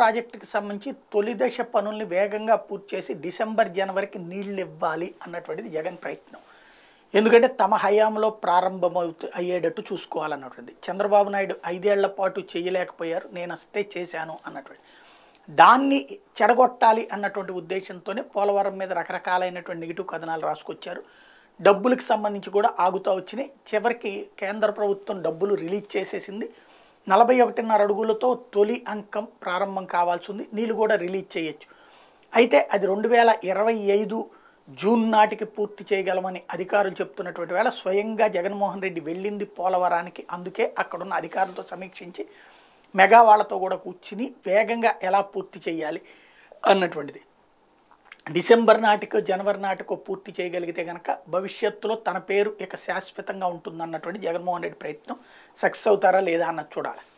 ప్రాజెక్టుకి సంబంధించి తొలి దశ పనుల్ని వేగంగా పూర్తి చేసి డిసెంబర్ జనవరికి నీళ్ళు ఇవ్వాలి అన్నటువంటిది జగన్ ప్రయత్నం ఎందుకంటే తమ హయాంలో ప్రారంభమవుతూ అయ్యేటట్టు చూసుకోవాలన్నటువంటిది చంద్రబాబు నాయుడు ఐదేళ్ల పాటు చేయలేకపోయారు నేను వస్తే చేశాను అన్నటువంటి దాన్ని చెడగొట్టాలి అన్నటువంటి ఉద్దేశంతోనే పోలవరం మీద రకరకాలైనటువంటి నెగిటివ్ కథనాలు రాసుకొచ్చారు డబ్బులకు సంబంధించి కూడా ఆగుతూ వచ్చినాయి చివరికి కేంద్ర ప్రభుత్వం డబ్బులు రిలీజ్ చేసేసింది నలభై ఒకటిన్నర అడుగులతో తొలి అంకం ప్రారంభం కావాల్సి ఉంది నీళ్ళు కూడా రిలీజ్ చేయొచ్చు అయితే అది రెండు వేల ఇరవై ఐదు జూన్ నాటికి పూర్తి చేయగలమని అధికారులు చెప్తున్నటువంటి వేళ స్వయంగా జగన్మోహన్ రెడ్డి వెళ్ళింది పోలవరానికి అందుకే అక్కడున్న అధికారులతో సమీక్షించి మెగా వాళ్ళతో కూడా కూర్చుని వేగంగా ఎలా పూర్తి చేయాలి అన్నటువంటిది డిసెంబర్ నాటికో జనవరి నాటికో పూర్తి చేయగలిగితే కనుక భవిష్యత్తులో తన పేరు ఇక శాశ్వతంగా ఉంటుందన్నటువంటి జగన్మోహన్ రెడ్డి ప్రయత్నం సక్సెస్ అవుతారా లేదా అన్నది చూడాలి